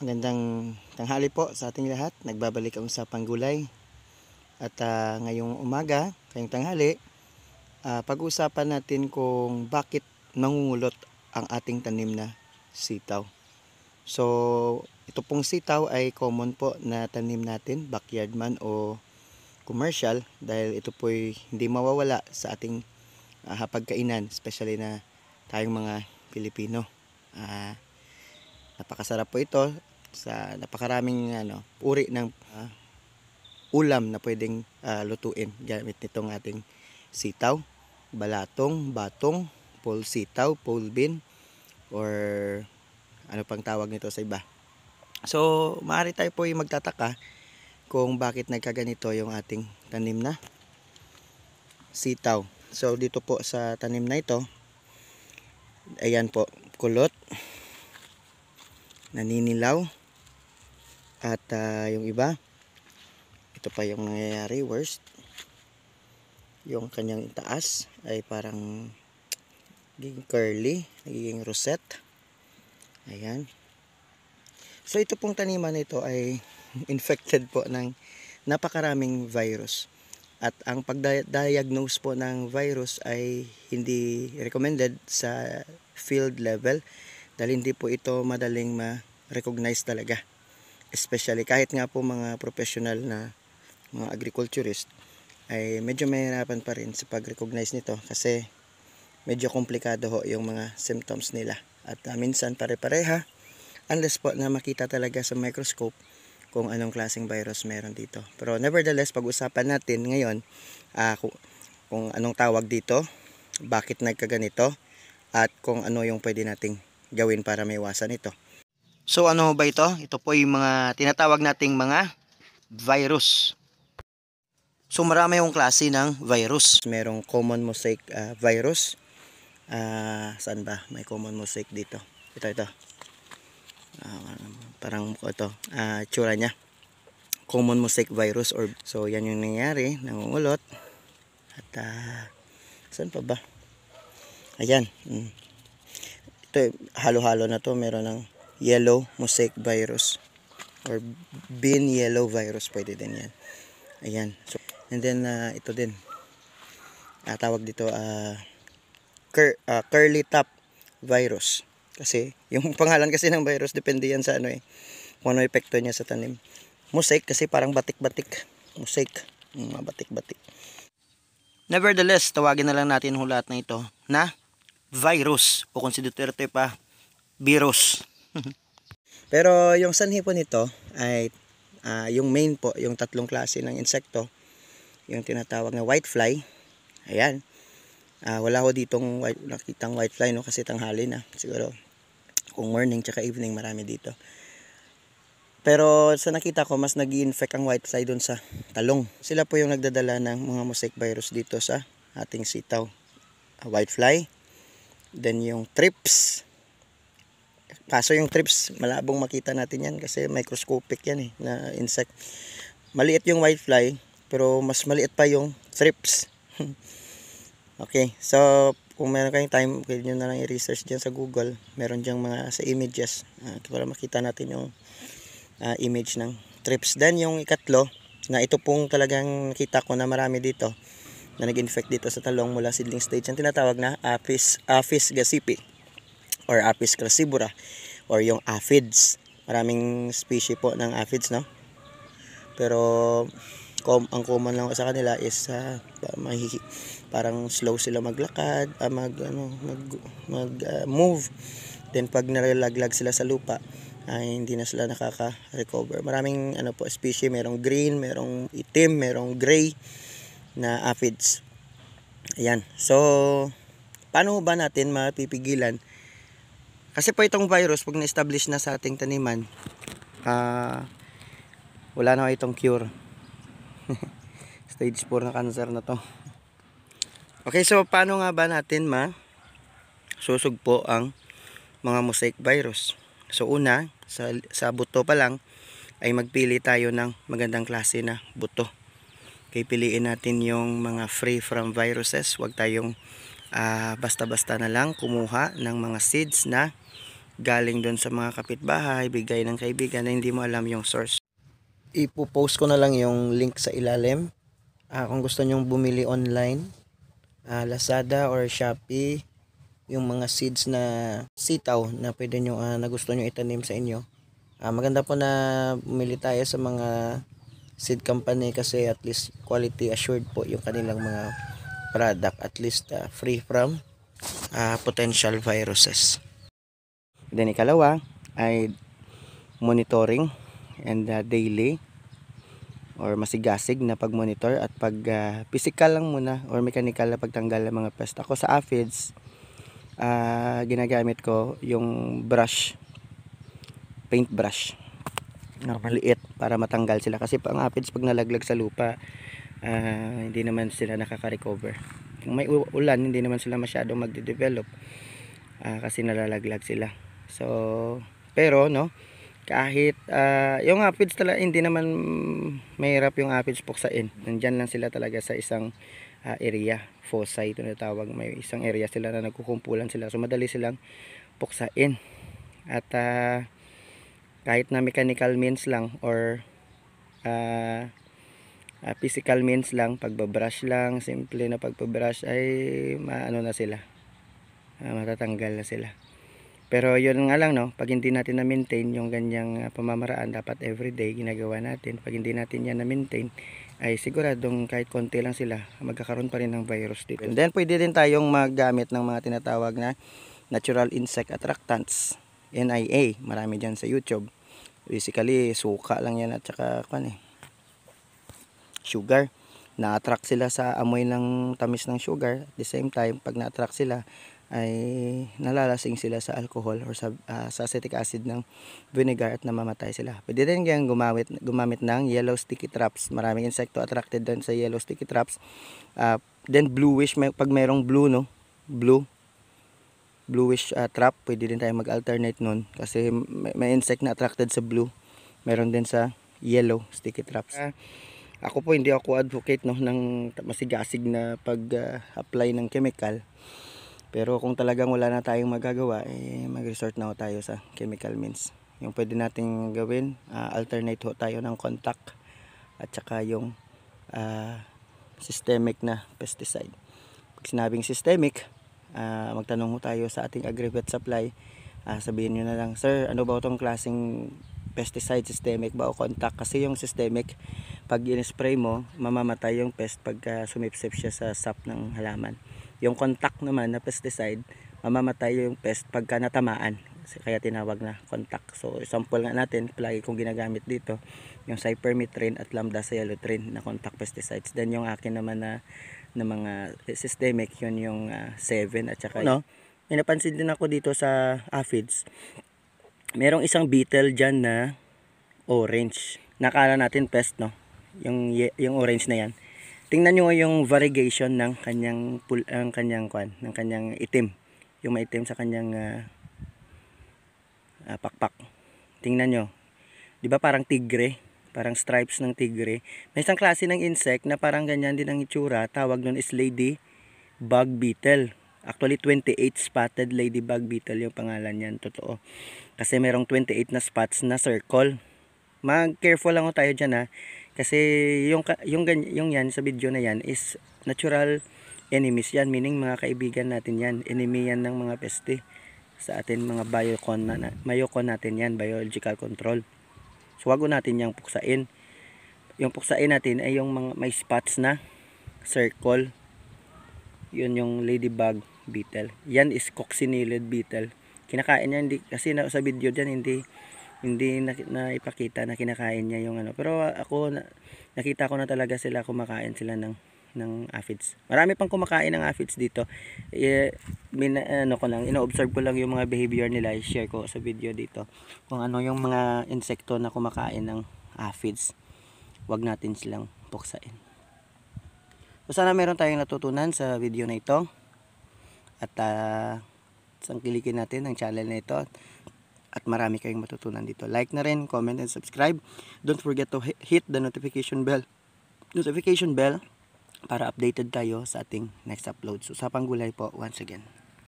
Magandang tanghali po sa ating lahat. Nagbabalik ang usapang gulay. At uh, ngayong umaga, kayong tanghali, uh, ah, pag usapan natin kung bakit nangungulot ang ating tanim na sitaw. So, ito pong sitaw ay common po na tanim natin, backyard man o commercial dahil ito po ay hindi mawawala sa ating uh, hapagkainan, especially na tayong mga Pilipino. uh, Napakasarap po ito sa napakaraming ano, uri ng uh, ulam na pwedeng uh, lutuin gamit nitong ating sitaw, balatong, batong, pole sitaw, pole bean, or ano pang tawag nito sa iba. So, maaari tayo po magtataka kung bakit nagkaganito yung ating tanim na sitaw. So, dito po sa tanim na ito, ayan po, kulot, naninilaw, at uh, yung iba, ito pa yung nangyayari, worst. Yung kanyang taas ay parang nagiging curly, nagiging rosette. Ayan. So ito pong taniman nito ay infected po ng napakaraming virus. At ang pagdiagnose po ng virus ay hindi recommended sa field level dahil hindi po ito madaling ma-recognize talaga especially kahit nga po mga professional na mga agriculturist ay medyo mahirapan pa rin sa pag-recognize nito kasi medyo komplikado ho yung mga symptoms nila at uh, minsan pare-pareha unless po na makita talaga sa microscope kung anong klaseng virus meron dito pero nevertheless pag-usapan natin ngayon uh, ah, kung, kung anong tawag dito bakit nagkaganito at kung ano yung pwede nating gawin para maiwasan ito So ano ba ito? Ito po yung mga tinatawag nating mga virus. So marami yung klase ng virus. Merong common mosaic uh, virus. Uh, saan ba? May common mosaic dito. Ito, ito. Uh, parang ito, uh, tsura niya. Common mosaic virus. or So yan yung nangyari. Nangungulot. At uh, saan pa ba? Ayan. Mm. Ito, halo-halo na to. Meron ng yellow mosaic virus or bean yellow virus pwede din yan ayan so, and then uh, ito din uh, tawag dito uh, cur uh, curly top virus kasi yung pangalan kasi ng virus depende yan sa ano eh kung ano epekto niya sa tanim mosaic kasi parang batik-batik mosaic mga batik-batik nevertheless tawagin na lang natin ho na ito na virus o kung si Duterte pa virus Pero yung sanhi po nito ay uh, yung main po, yung tatlong klase ng insekto, yung tinatawag na whitefly. Ayan. Uh, wala ho ditong white, nakitang whitefly no kasi tanghali na. Siguro kung morning tsaka evening marami dito. Pero sa nakita ko, mas nag infect ang whitefly doon sa talong. Sila po yung nagdadala ng mga mosaic virus dito sa ating sitaw. Ah, whitefly, then yung trips, Kaso yung trips, malabong makita natin yan kasi microscopic yan eh, na insect. Maliit yung whitefly, pero mas maliit pa yung trips. okay, so kung meron kayong time, pwede nyo na lang i-research dyan sa Google. Meron dyang mga sa images uh, para makita natin yung uh, image ng trips. Then yung ikatlo, na ito pong talagang nakita ko na marami dito na nag-infect dito sa talong mula seedling stage ang tinatawag na Apis, Apis gasipi or Apis crassibura or yung aphids. Maraming species po ng aphids, no? Pero com ang common lang sa kanila is uh, parang slow sila maglakad, uh, mag ano, mag mag uh, move. Then pag nalalaglag sila sa lupa, ay hindi na sila nakaka-recover. Maraming ano po species, merong green, merong itim, merong gray na aphids. Ayan. So, paano ba natin mapipigilan kasi po itong virus, pag na-establish na sa ating taniman, uh, wala na itong cure. Stage 4 na cancer na to. Okay, so paano nga ba natin ma susugpo ang mga mosaic virus? So una, sa, sa buto pa lang, ay magpili tayo ng magandang klase na buto. Okay, piliin natin yung mga free from viruses. Huwag tayong ah, basta-basta uh, basta -basta na lang kumuha ng mga seeds na galing doon sa mga kapitbahay, bigay ng kaibigan na hindi mo alam yung source. Ipo-post ko na lang yung link sa ilalim. Uh, kung gusto nyong bumili online, uh, Lazada or Shopee, yung mga seeds na sitaw na pwede nyo, uh, na gusto nyo itanim sa inyo. Uh, maganda po na bumili tayo sa mga seed company kasi at least quality assured po yung kanilang mga product at least uh, free from uh, potential viruses. Then ikalawa ay monitoring and uh, daily or masigasig na pagmonitor at pag uh, physical lang muna or mechanical na pagtanggal ng mga pest. Ako sa aphids, uh, ginagamit ko yung brush, paint brush na it para matanggal sila kasi pang aphids pag nalaglag sa lupa uh, hindi naman sila nakaka-recover kung may ulan hindi naman sila masyadong magde-develop uh, kasi nalalaglag sila So, pero no, kahit uh, yung aphids talaga hindi naman mahirap yung aphids puksain. Nandiyan lang sila talaga sa isang uh, area, fossa ito na tawag. May isang area sila na nagkukumpulan sila. So madali silang puksain. At uh, kahit na mechanical means lang or uh, uh, physical means lang, pagbabrush lang, simple na pagbabrush ay maano na sila. Uh, matatanggal na sila. Pero yun nga lang no, pag hindi natin na-maintain yung ganyang ah, pamamaraan, dapat everyday ginagawa natin. Pag hindi natin yan na-maintain, ay siguradong kahit konti lang sila, magkakaroon pa rin ng virus dito. And then pwede din tayong magamit ng mga tinatawag na natural insect attractants, NIA. Marami dyan sa YouTube. Basically, suka lang yan at saka kwan eh, sugar. Na-attract sila sa amoy ng tamis ng sugar. At the same time, pag na-attract sila, ay nalalasing sila sa alcohol or sa, uh, sa acetic acid ng vinegar at namamatay sila. Pwede rin kayang gumamit, gumamit ng yellow sticky traps. Maraming insekto attracted doon sa yellow sticky traps. Uh, then bluish, may, pag mayroong blue, no? Blue. Bluish uh, trap, pwede din tayong mag-alternate nun. Kasi may, may insect na attracted sa blue. Meron din sa yellow sticky traps. Uh, ako po hindi ako advocate no ng masigasig na pag-apply uh, ng chemical pero kung talagang wala na tayong magagawa, eh, mag-resort na tayo sa chemical means. Yung pwede nating gawin, uh, alternate ho tayo ng contact at saka yung uh, systemic na pesticide. Pag sinabing systemic, uh, magtanong ho tayo sa ating agri-pet supply. Uh, sabihin nyo na lang, Sir, ano ba itong klaseng pesticide systemic ba o contact? Kasi yung systemic, pag in-spray mo, mamamatay yung pest pagka sumipsip siya sa sap ng halaman yung contact naman na pesticide mamamatay yung pest pagka natamaan kaya tinawag na contact so example nga natin palagi kong ginagamit dito yung cypermethrin at lambda cyalotrin na contact pesticides then yung akin naman na na mga systemic yun yung 7 uh, ah, at saka no may napansin din ako dito sa aphids merong isang beetle dyan na orange nakala natin pest no yung yung orange na yan Tingnan niyo yung variegation ng kanyang pul ang kanyang kwan, ng kanyang itim. Yung maitim sa kanyang uh, uh, pakpak. Tingnan niyo. 'Di ba parang tigre? Parang stripes ng tigre. May isang klase ng insect na parang ganyan din ang itsura. Tawag nun is lady bug beetle. Actually, 28 spotted ladybug beetle yung pangalan niyan. Totoo. Kasi merong 28 na spots na circle. Mag-careful lang tayo dyan ha. Kasi yung, yung, yung yan sa video na yan is natural enemies yan. Meaning mga kaibigan natin yan. Enemy yan ng mga peste sa atin mga biocon na, biocon natin yan. Biological control. So wago natin yang puksain. Yung puksain natin ay yung mga, may spots na circle. Yun yung ladybug beetle. Yan is coccinellid beetle. Kinakain yan. Hindi, kasi na, sa video diyan hindi hindi na, na ipakita na kinakain niya yung ano. Pero ako nakita ko na talaga sila kumakain sila ng ng aphids. Marami pang kumakain ng aphids dito. I, eh, min, ano ko lang, ino-observe ko lang yung mga behavior nila. I-share ko sa video dito kung ano yung mga insekto na kumakain ng aphids. Huwag natin silang puksain. So sana meron tayong natutunan sa video na ito. At uh, sangkilikin natin ang channel na ito at marami kayong matutunan dito. Like na rin, comment and subscribe. Don't forget to hit the notification bell. Notification bell para updated tayo sa ating next upload. So, sa panggulay po, once again.